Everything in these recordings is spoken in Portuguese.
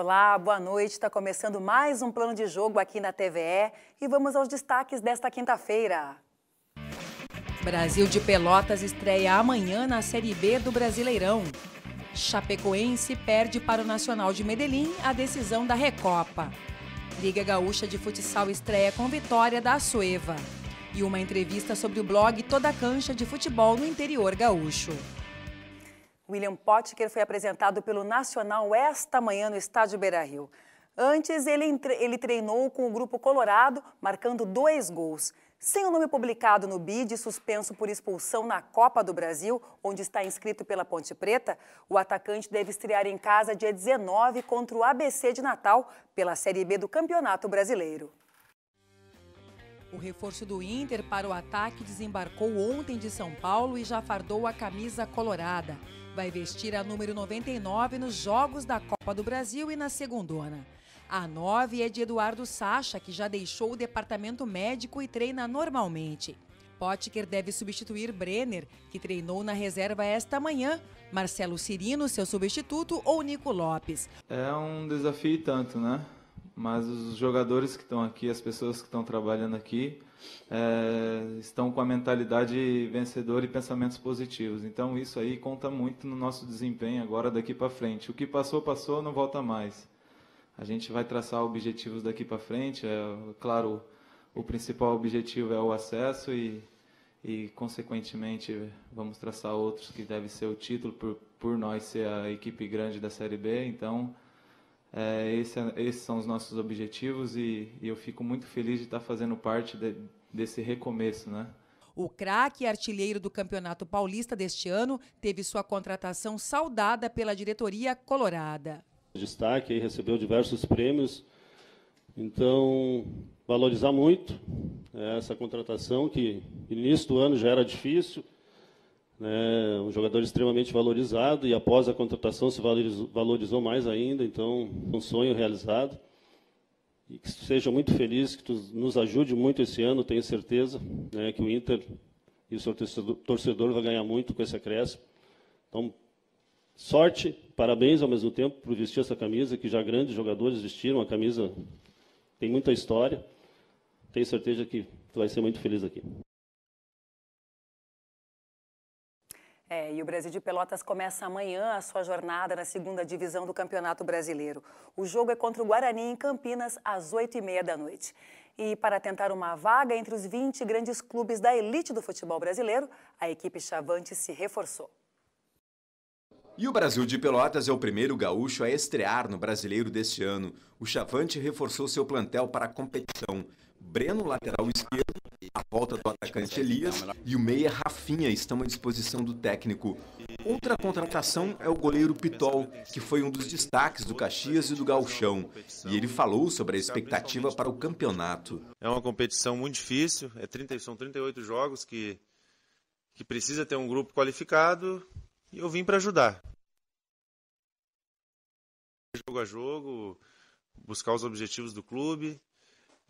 Olá, boa noite. Está começando mais um plano de jogo aqui na TVE e vamos aos destaques desta quinta-feira. Brasil de Pelotas estreia amanhã na Série B do Brasileirão. Chapecoense perde para o Nacional de Medellín a decisão da Recopa. Liga Gaúcha de Futsal estreia com vitória da Açoeva. E uma entrevista sobre o blog Toda Cancha de Futebol no interior gaúcho. William Potker foi apresentado pelo Nacional esta manhã no estádio Beira-Rio. Antes, ele, entre... ele treinou com o grupo colorado, marcando dois gols. Sem o nome publicado no BID, suspenso por expulsão na Copa do Brasil, onde está inscrito pela Ponte Preta, o atacante deve estrear em casa dia 19 contra o ABC de Natal, pela Série B do Campeonato Brasileiro. O reforço do Inter para o ataque desembarcou ontem de São Paulo e já fardou a camisa colorada vai vestir a número 99 nos Jogos da Copa do Brasil e na segundona. A 9 é de Eduardo Sacha, que já deixou o departamento médico e treina normalmente. Potker deve substituir Brenner, que treinou na reserva esta manhã, Marcelo Cirino, seu substituto, ou Nico Lopes. É um desafio tanto, né? mas os jogadores que estão aqui, as pessoas que estão trabalhando aqui, é, estão com a mentalidade vencedora e pensamentos positivos. Então isso aí conta muito no nosso desempenho agora daqui para frente. O que passou passou, não volta mais. A gente vai traçar objetivos daqui para frente. É, claro, o principal objetivo é o acesso e, e consequentemente vamos traçar outros que deve ser o título por, por nós ser a equipe grande da Série B. Então é, esse, é, esses são os nossos objetivos e, e, eu fico muito feliz de estar fazendo parte de, desse recomeço, né? O craque artilheiro do Campeonato Paulista deste ano teve sua contratação saudada pela diretoria colorada. Destaque aí recebeu diversos prêmios, então valorizar muito é, essa contratação que início do ano já era difícil né, um jogador extremamente valorizado e após a contratação se valorizou, valorizou mais ainda, então um sonho realizado. E que seja muito feliz, que tu nos ajude muito esse ano, tenho certeza né, que o Inter e o seu torcedor, torcedor vai ganhar muito com esse acréscimo. Então, sorte, parabéns ao mesmo tempo por vestir essa camisa, que já grandes jogadores vestiram, a camisa tem muita história. Tenho certeza que tu vai ser muito feliz aqui. É, e o Brasil de Pelotas começa amanhã a sua jornada na segunda divisão do Campeonato Brasileiro. O jogo é contra o Guarani em Campinas, às 8h30 da noite. E para tentar uma vaga entre os 20 grandes clubes da elite do futebol brasileiro, a equipe Chavante se reforçou. E o Brasil de Pelotas é o primeiro gaúcho a estrear no brasileiro deste ano. O Chavante reforçou seu plantel para a competição. Breno, lateral esquerdo, a volta do atacante Elias e o meia Rafinha estão à disposição do técnico. Outra contratação é o goleiro Pitol, que foi um dos destaques do Caxias e do Galchão. E ele falou sobre a expectativa para o campeonato. É uma competição muito difícil, é 30, são 38 jogos que, que precisa ter um grupo qualificado e eu vim para ajudar. Jogo a jogo, buscar os objetivos do clube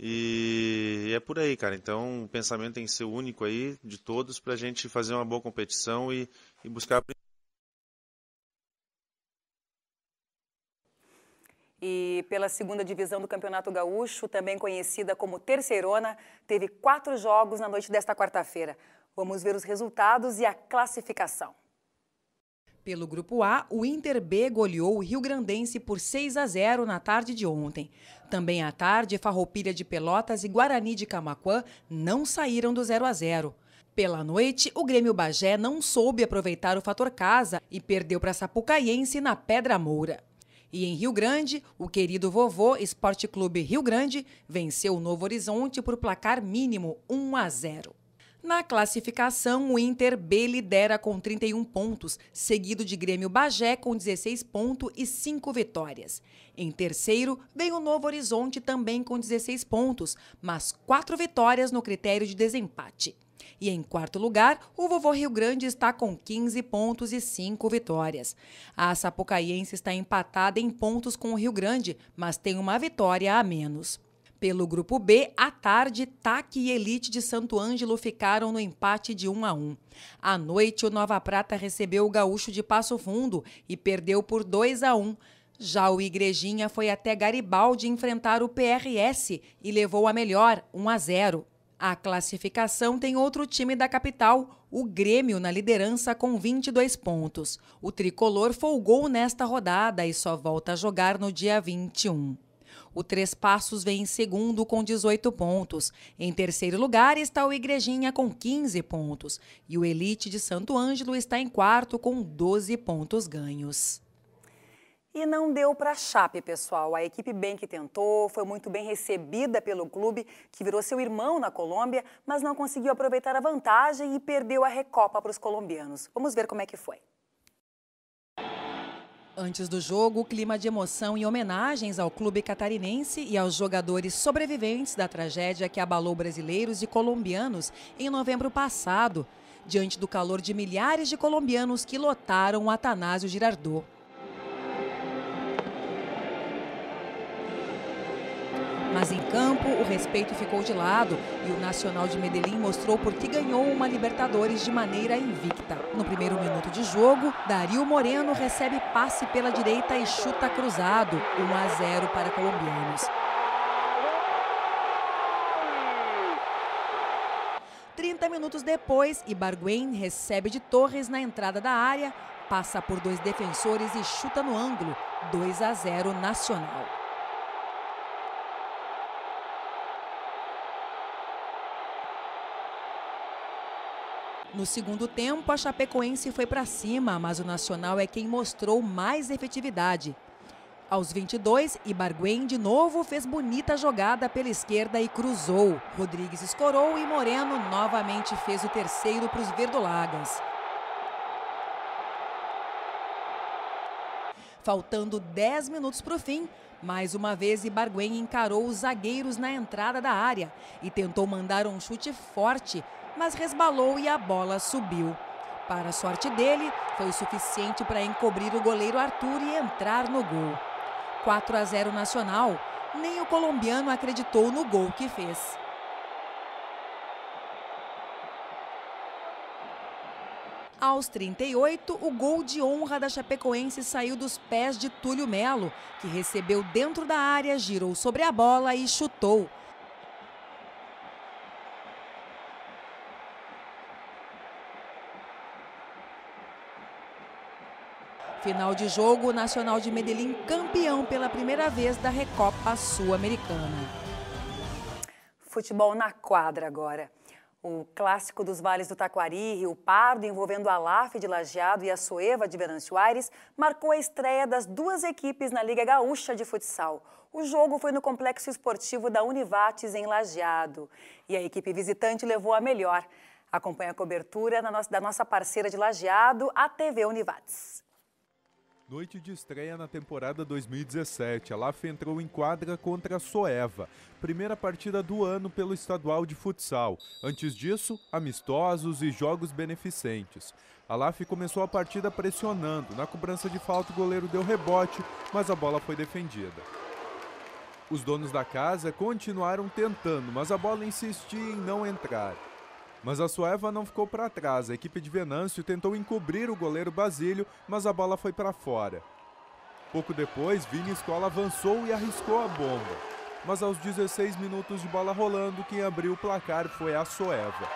e é por aí, cara. Então, o pensamento tem que ser único aí de todos para a gente fazer uma boa competição e, e buscar. E pela segunda divisão do Campeonato Gaúcho, também conhecida como Terceirona, teve quatro jogos na noite desta quarta-feira. Vamos ver os resultados e a classificação. Pelo grupo A, o Inter B goleou o Rio Grandense por 6 a 0 na tarde de ontem. Também à tarde, Farroupilha de Pelotas e Guarani de Camaquã não saíram do 0 a 0. Pela noite, o Grêmio Bagé não soube aproveitar o fator casa e perdeu para Sapucaiense na Pedra Moura. E em Rio Grande, o querido vovô Esporte Clube Rio Grande venceu o Novo Horizonte por placar mínimo 1 a 0. Na classificação, o Inter B lidera com 31 pontos, seguido de Grêmio Bagé com 16 pontos e 5 vitórias. Em terceiro, vem o Novo Horizonte também com 16 pontos, mas 4 vitórias no critério de desempate. E em quarto lugar, o Vovô Rio Grande está com 15 pontos e 5 vitórias. A Sapucaiense está empatada em pontos com o Rio Grande, mas tem uma vitória a menos. Pelo grupo B, à tarde, TAC e Elite de Santo Ângelo ficaram no empate de 1 a 1. À noite, o Nova Prata recebeu o Gaúcho de Passo Fundo e perdeu por 2 a 1. Já o Igrejinha foi até Garibaldi enfrentar o PRS e levou a melhor, 1 a 0. A classificação tem outro time da capital, o Grêmio, na liderança com 22 pontos. O tricolor folgou nesta rodada e só volta a jogar no dia 21. O Três Passos vem em segundo com 18 pontos. Em terceiro lugar está o Igrejinha com 15 pontos. E o Elite de Santo Ângelo está em quarto com 12 pontos ganhos. E não deu para a Chape, pessoal. A equipe bem que tentou, foi muito bem recebida pelo clube, que virou seu irmão na Colômbia, mas não conseguiu aproveitar a vantagem e perdeu a Recopa para os colombianos. Vamos ver como é que foi. Antes do jogo, o clima de emoção e homenagens ao clube catarinense e aos jogadores sobreviventes da tragédia que abalou brasileiros e colombianos em novembro passado, diante do calor de milhares de colombianos que lotaram o Atanásio Girardot. Mas em campo, o respeito ficou de lado e o Nacional de Medellín mostrou por que ganhou uma Libertadores de maneira invicta. No primeiro minuto de jogo, Dario Moreno recebe passe pela direita e chuta cruzado, 1 a 0 para colombianos. 30 minutos depois, Ibargüen recebe de Torres na entrada da área, passa por dois defensores e chuta no ângulo, 2 a 0 Nacional. No segundo tempo, a Chapecoense foi para cima, mas o Nacional é quem mostrou mais efetividade. Aos 22, Ibarguen de novo fez bonita jogada pela esquerda e cruzou. Rodrigues escorou e Moreno novamente fez o terceiro para os verdolagas. Faltando 10 minutos para o fim, mais uma vez Ibarguen encarou os zagueiros na entrada da área e tentou mandar um chute forte, mas resbalou e a bola subiu. Para a sorte dele, foi suficiente para encobrir o goleiro Arthur e entrar no gol. 4 a 0 Nacional, nem o colombiano acreditou no gol que fez. Aos 38, o gol de honra da Chapecoense saiu dos pés de Túlio Melo, que recebeu dentro da área, girou sobre a bola e chutou. Final de jogo, o Nacional de Medellín campeão pela primeira vez da Recopa Sul-Americana. Futebol na quadra agora. O clássico dos Vales do Taquari, Rio Pardo, envolvendo a LAF de Lajeado e a Soeva de Venâncio Aires, marcou a estreia das duas equipes na Liga Gaúcha de Futsal. O jogo foi no Complexo Esportivo da Univates, em Lajeado. E a equipe visitante levou a melhor. Acompanhe a cobertura da nossa parceira de Lajeado, a TV Univates. Noite de estreia na temporada 2017, a LAF entrou em quadra contra a Soeva, primeira partida do ano pelo estadual de futsal. Antes disso, amistosos e jogos beneficentes. A LAF começou a partida pressionando, na cobrança de falta o goleiro deu rebote, mas a bola foi defendida. Os donos da casa continuaram tentando, mas a bola insistia em não entrar. Mas a Sueva não ficou para trás. A equipe de Venâncio tentou encobrir o goleiro Basílio, mas a bola foi para fora. Pouco depois, Vini Escola avançou e arriscou a bomba. Mas aos 16 minutos de bola rolando, quem abriu o placar foi a Soeva.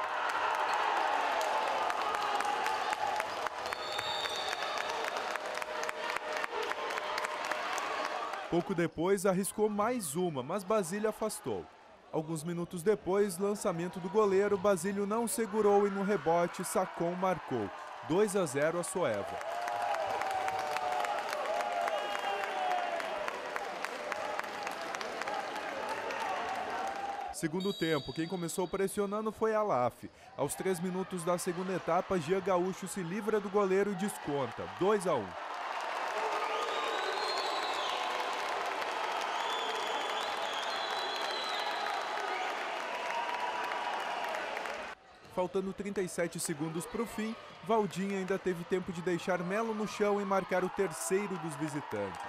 Pouco depois, arriscou mais uma, mas Basílio afastou. Alguns minutos depois, lançamento do goleiro, Basílio não segurou e no rebote, Sacon marcou. 2 a 0 a Soeva. Segundo tempo, quem começou pressionando foi Alaf. Aos 3 minutos da segunda etapa, Gia Gaúcho se livra do goleiro e desconta, 2 a 1. faltando 37 segundos para o fim, Valdinho ainda teve tempo de deixar Melo no chão e marcar o terceiro dos visitantes.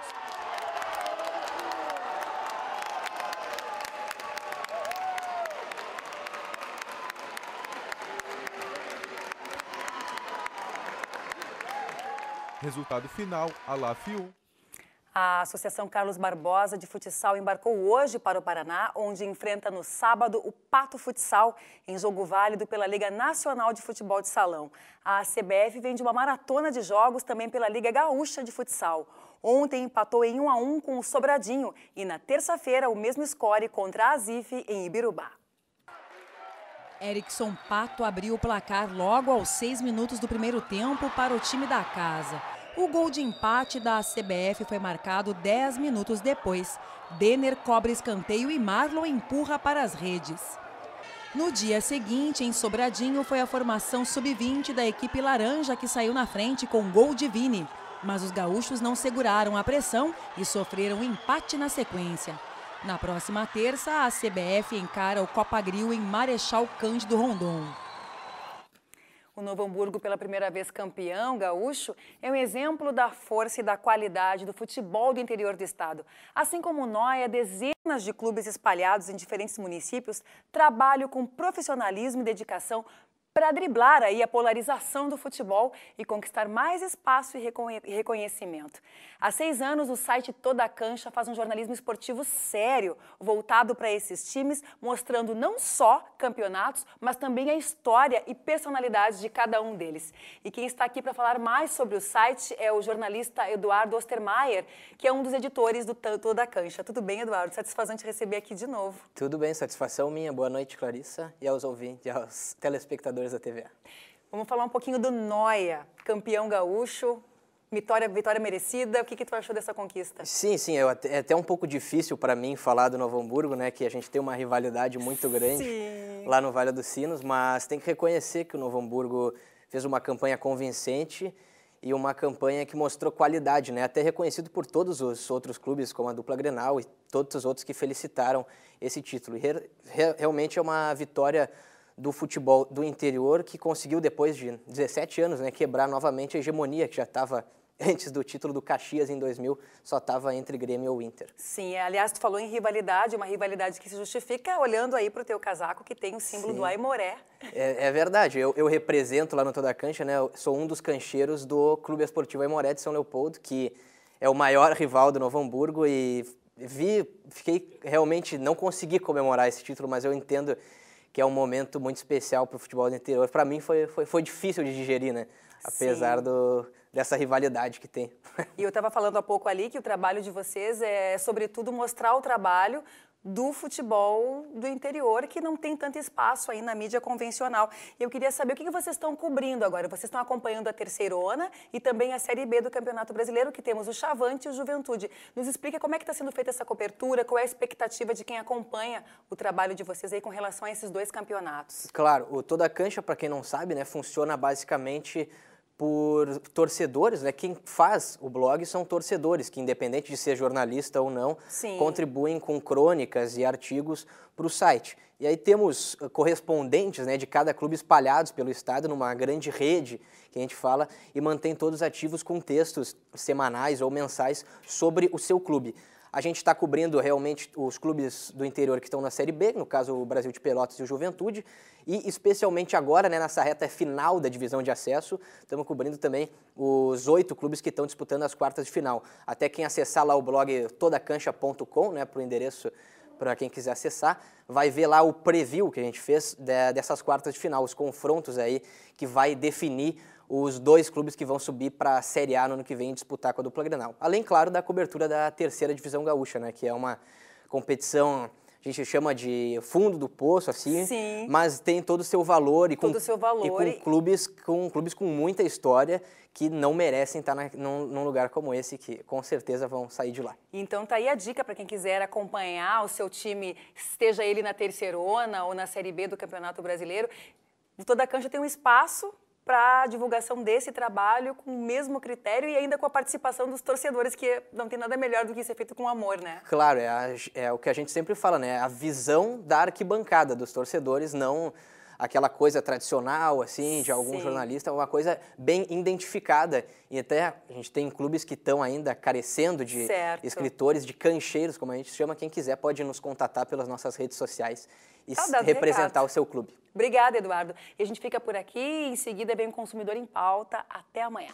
Resultado final, Alá 1 a Associação Carlos Barbosa de Futsal embarcou hoje para o Paraná, onde enfrenta no sábado o Pato Futsal, em jogo válido pela Liga Nacional de Futebol de Salão. A CBF vem de uma maratona de jogos também pela Liga Gaúcha de Futsal. Ontem empatou em 1 a 1 com o Sobradinho e na terça-feira o mesmo score contra a Azif em Ibirubá. Erickson Pato abriu o placar logo aos seis minutos do primeiro tempo para o time da casa. O gol de empate da CBF foi marcado 10 minutos depois. Denner cobre escanteio e Marlon empurra para as redes. No dia seguinte, em Sobradinho, foi a formação sub-20 da equipe laranja que saiu na frente com gol de Vini. Mas os gaúchos não seguraram a pressão e sofreram empate na sequência. Na próxima terça, a CBF encara o Copa Gril em Marechal Cândido Rondon. O Novo Hamburgo, pela primeira vez campeão gaúcho, é um exemplo da força e da qualidade do futebol do interior do estado. Assim como o Noia, dezenas de clubes espalhados em diferentes municípios trabalham com profissionalismo e dedicação para driblar aí a polarização do futebol e conquistar mais espaço e reconhecimento. Há seis anos, o site Toda Cancha faz um jornalismo esportivo sério, voltado para esses times, mostrando não só campeonatos, mas também a história e personalidade de cada um deles. E quem está aqui para falar mais sobre o site é o jornalista Eduardo Ostermaier, que é um dos editores do Toda Cancha. Tudo bem, Eduardo? Satisfação te receber aqui de novo. Tudo bem, satisfação minha. Boa noite, Clarissa, e aos ouvintes, e aos telespectadores da TVA. Vamos falar um pouquinho do Noia, campeão gaúcho, Vitória, vitória merecida. O que, que tu achou dessa conquista? Sim, sim. é até um pouco difícil para mim falar do Novo Hamburgo, né? Que a gente tem uma rivalidade muito grande sim. lá no Vale dos Sinos, mas tem que reconhecer que o Novo Hamburgo fez uma campanha convincente e uma campanha que mostrou qualidade, né? Até reconhecido por todos os outros clubes, como a dupla Grenal e todos os outros que felicitaram esse título. E re, re, realmente é uma vitória do futebol do interior, que conseguiu, depois de 17 anos, né, quebrar novamente a hegemonia que já estava antes do título do Caxias em 2000, só estava entre Grêmio e Inter. Sim, é, aliás, tu falou em rivalidade, uma rivalidade que se justifica olhando aí para o teu casaco que tem o símbolo Sim. do Aimoré. É, é verdade, eu, eu, represento lá no Toda Cancha, né, eu sou um dos cancheiros do Clube Esportivo Aimoré de São Leopoldo, que é o maior rival do Novo Hamburgo e vi, fiquei realmente, não consegui comemorar esse título, mas eu entendo que é um momento muito especial para o futebol do interior. Para mim foi, foi, foi, difícil de digerir, né? Apesar do, dessa rivalidade que tem. E eu estava falando há pouco ali que o trabalho de vocês é, sobretudo, mostrar o trabalho do futebol do interior, que não tem tanto espaço aí na mídia convencional. Eu queria saber o que vocês estão cobrindo agora. Vocês estão acompanhando a Terceirona e também a Série B do Campeonato Brasileiro, que temos o Chavante e o Juventude. Nos explica como é que está sendo feita essa cobertura, qual é a expectativa de quem acompanha o trabalho de vocês aí com relação a esses dois campeonatos. Claro, o Toda Cancha, para quem não sabe, né, funciona basicamente por torcedores, né? Quem faz o blog são torcedores que, independente de ser jornalista ou não, Sim. contribuem com crônicas e artigos para o site. E aí temos eh, correspondentes né, de cada clube espalhados pelo estado numa grande rede que a gente fala e mantém todos ativos com textos semanais ou mensais sobre o seu clube. A gente está cobrindo realmente os clubes do interior que estão na Série B, no caso o Brasil de Pelotas e o Juventude, e especialmente agora, né, nessa reta final da divisão de acesso, estamos cobrindo também os oito clubes que estão disputando as quartas de final. Até quem acessar lá o blog todacancha.com, né, para o endereço para quem quiser acessar, vai ver lá o preview que a gente fez dessas quartas de final, os confrontos aí que vai definir os dois clubes que vão subir para a Série A no ano que vem disputar com a dupla Grenal. Além, claro, da cobertura da terceira divisão gaúcha, né, que é uma competição a gente chama de fundo do poço, assim, Sim. mas tem todo o seu valor e com, valor e com e... clubes com clubes com muita história que não merecem estar na, num, num, lugar como esse que com certeza vão sair de lá. Então tá aí a dica para quem quiser acompanhar o seu time, esteja ele na terceirona ou na série B do Campeonato Brasileiro. Toda a cancha tem um espaço para a divulgação desse trabalho com o mesmo critério e ainda com a participação dos torcedores, que não tem nada melhor do que ser feito com amor, né? Claro, é, a, é o que a gente sempre fala, né? A visão da arquibancada dos torcedores, não aquela coisa tradicional, assim, de algum Sim. jornalista, uma coisa bem identificada. E até a gente tem clubes que estão ainda carecendo de certo. escritores, de cancheiros, como a gente chama. Quem quiser pode nos contatar pelas nossas redes sociais e tá representar o seu clube. Obrigada, Eduardo. E a gente fica por aqui. Em seguida vem o Consumidor em Pauta. Até amanhã.